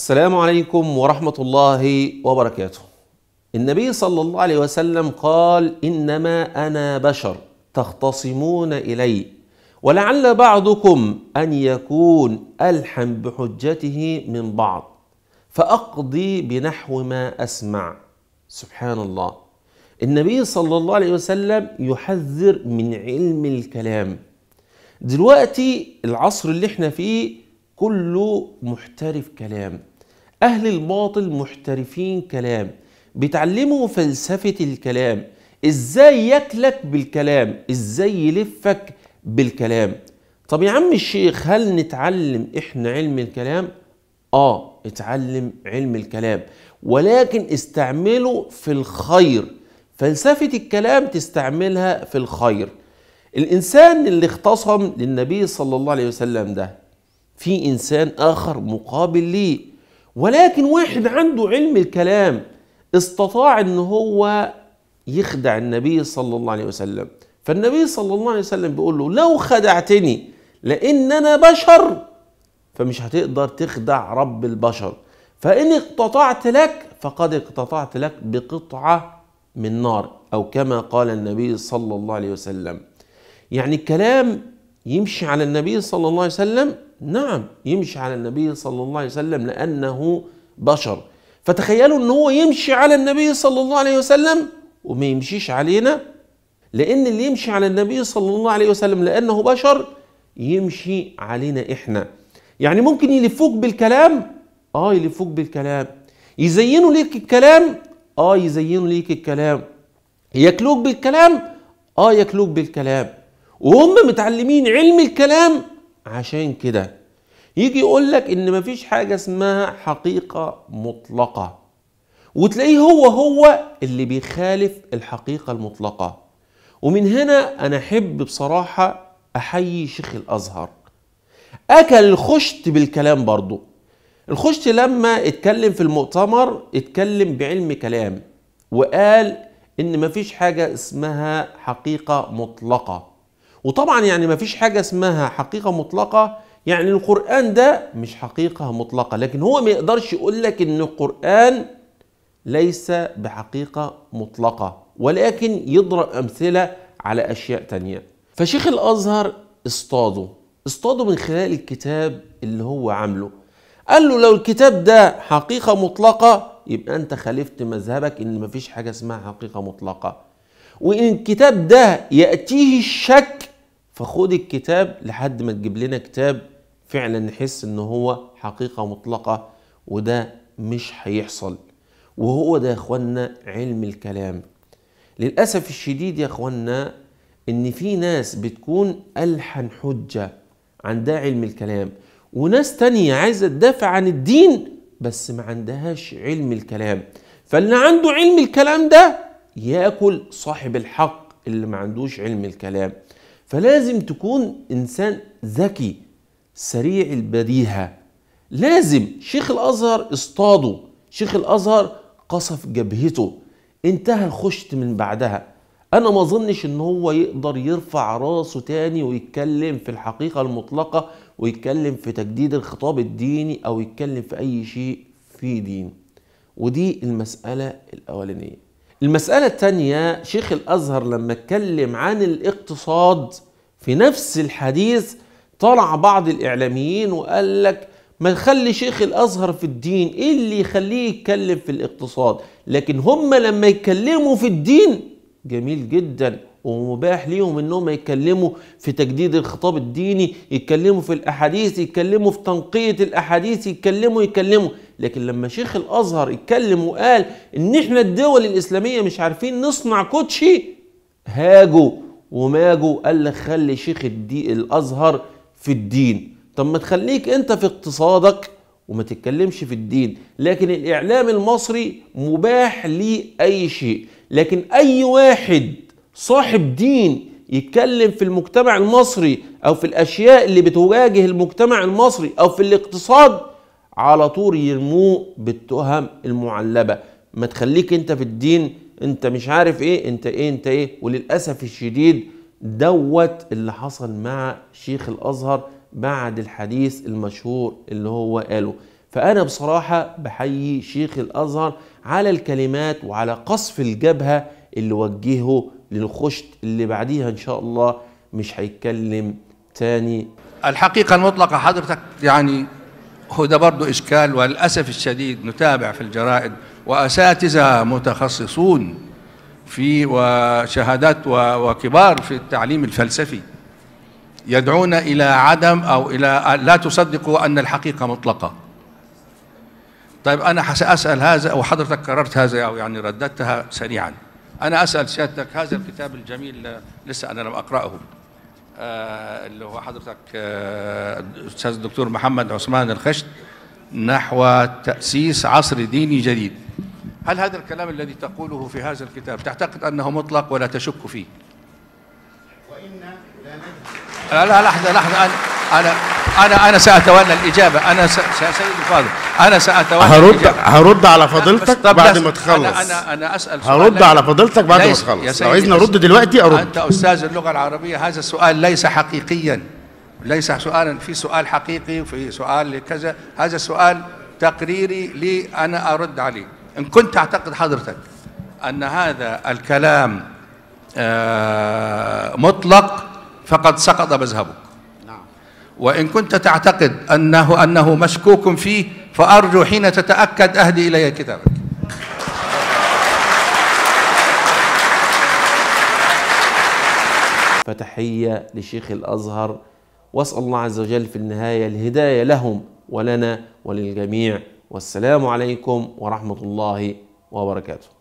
السلام عليكم ورحمة الله وبركاته. النبي صلى الله عليه وسلم قال: إنما أنا بشر تختصمون إلي ولعل بعضكم أن يكون ألحم بحجته من بعض فأقضي بنحو ما أسمع. سبحان الله. النبي صلى الله عليه وسلم يحذر من علم الكلام. دلوقتي العصر اللي احنا فيه كله محترف كلام أهل الباطل محترفين كلام بيتعلموا فلسفة الكلام إزاي ياكلك بالكلام إزاي يلفك بالكلام طب يا عم الشيخ هل نتعلم إحنا علم الكلام؟ آه اتعلم علم الكلام ولكن استعمله في الخير فلسفة الكلام تستعملها في الخير الإنسان اللي اختصم للنبي صلى الله عليه وسلم ده في إنسان آخر مقابل ليه ولكن واحد عنده علم الكلام استطاع ان هو يخدع النبي صلى الله عليه وسلم فالنبي صلى الله عليه وسلم بيقول له لو خدعتني لان انا بشر فمش هتقدر تخدع رب البشر فان اقتطعت لك فقد اقتطعت لك بقطعه من نار او كما قال النبي صلى الله عليه وسلم يعني الكلام يمشي على النبي صلى الله عليه وسلم نعم يمشي على النبي صلى الله عليه وسلم لأنه بشر فتخيلوا ان هو يمشي على النبي صلى الله عليه وسلم وما يمشيش علينا لان اللي يمشي على النبي صلى الله عليه وسلم لانه بشر يمشي علينا احنا يعني ممكن يلفوك بالكلام اه يلفوك بالكلام يزينوا ليك الكلام اه يزينوا ليك الكلام ياكلوك بالكلام اه ياكلوك بالكلام وهم متعلمين علم الكلام عشان كده يجي يقول لك ان مفيش حاجه اسمها حقيقه مطلقه وتلاقيه هو هو اللي بيخالف الحقيقه المطلقه ومن هنا انا احب بصراحه احيي شيخ الازهر اكل الخشت بالكلام برضه الخشت لما اتكلم في المؤتمر اتكلم بعلم كلام وقال ان مفيش حاجه اسمها حقيقه مطلقه وطبعا يعني ما فيش حاجة اسمها حقيقة مطلقة يعني القرآن ده مش حقيقة مطلقة لكن هو ما يقدرش يقول لك إن القرآن ليس بحقيقة مطلقة ولكن يضرب أمثلة على أشياء تانية فشيخ الأزهر اصطاده اصطاده من خلال الكتاب اللي هو عامله قال له لو الكتاب ده حقيقة مطلقة يبقى أنت خالفت مذهبك إن مفيش حاجة اسمها حقيقة مطلقة وإن الكتاب ده يأتيه الشك فخد الكتاب لحد ما تجيب لنا كتاب فعلا نحس ان هو حقيقة مطلقة وده مش هيحصل وهو ده يا اخوانا علم الكلام للأسف الشديد يا اخوانا ان في ناس بتكون ألحن حجة عندها علم الكلام وناس تانية عايزة تدافع عن الدين بس ما عندهاش علم الكلام فاللي عنده علم الكلام ده ياكل صاحب الحق اللي ما عندوش علم الكلام فلازم تكون انسان ذكي سريع البديهه لازم شيخ الازهر اصطاده شيخ الازهر قصف جبهته انتهى الخشت من بعدها انا ما اظنش ان هو يقدر يرفع راسه تاني ويتكلم في الحقيقه المطلقه ويتكلم في تجديد الخطاب الديني او يتكلم في اي شيء في دين ودي المساله الاولانيه المسألة الثانية شيخ الأزهر لما اتكلم عن الاقتصاد في نفس الحديث طلع بعض الإعلاميين وقال لك ما نخلي شيخ الازهر في الدين ايه اللي يخليه يتكلم في الاقتصاد لكن هم لما يتكلموا في الدين جميل جدا ومباح ليهم انهم يتكلموا في تجديد الخطاب الديني يتكلموا في الاحاديث يتكلموا في تنقية الاحاديث يتكلموا يتكلموا لكن لما شيخ الازهر يتكلم وقال ان احنا الدول الاسلامية مش عارفين نصنع كوتشي هاجوا وماجوا قال لك خلي شيخ الدي الازهر في الدين طب ما تخليك انت في اقتصادك وما تتكلمش في الدين لكن الاعلام المصري مباح ليه اي شيء لكن اي واحد صاحب دين يتكلم في المجتمع المصري او في الاشياء اللي بتواجه المجتمع المصري او في الاقتصاد على طول يرموه بالتهم المعلبه ما تخليك انت في الدين انت مش عارف ايه انت ايه انت ايه وللاسف الشديد دوت اللي حصل مع شيخ الازهر بعد الحديث المشهور اللي هو قاله فانا بصراحه بحيي شيخ الازهر على الكلمات وعلى قصف الجبهه اللي وجهه للخشت اللي بعديها ان شاء الله مش هيتكلم تاني الحقيقه المطلقه حضرتك يعني هو ده برضه اشكال وللاسف الشديد نتابع في الجرائد واساتذه متخصصون في وشهادات وكبار في التعليم الفلسفي يدعون الى عدم او الى لا تصدقوا ان الحقيقه مطلقه طيب انا ساسال هذا وحضرتك كررت هذا او يعني رددتها سريعا أنا أسأل سيادتك هذا الكتاب الجميل لسه أنا لم أقرأه آه، اللي هو حضرتك الأستاذ آه، الدكتور محمد عثمان الخشت نحو تأسيس عصر ديني جديد هل هذا الكلام الذي تقوله في هذا الكتاب تعتقد أنه مطلق ولا تشك فيه؟ وإن لا لا لحظة لحظة أنا, أنا انا انا ساتولى الاجابه انا س... سيد الفاضل انا ساتولى هرد الإجابة. هرد على فضيلتك بعد ما تخلص انا انا, أنا اسال سؤال هرد على فضيلتك بعد ما تخلص لو عايزني ارد دلوقتي ارد انت استاذ اللغه العربيه هذا السؤال ليس حقيقيا ليس سؤالا في سؤال حقيقي وفي سؤال كذا هذا سؤال تقريري لي انا ارد عليه ان كنت اعتقد حضرتك ان هذا الكلام آه، مطلق فقد سقط مذهبك وإن كنت تعتقد أنه أنه مشكوك فيه فأرجو حين تتأكد أهدي إلي كتابك فتحية لشيخ الأزهر واسأل الله عز وجل في النهاية الهداية لهم ولنا وللجميع والسلام عليكم ورحمة الله وبركاته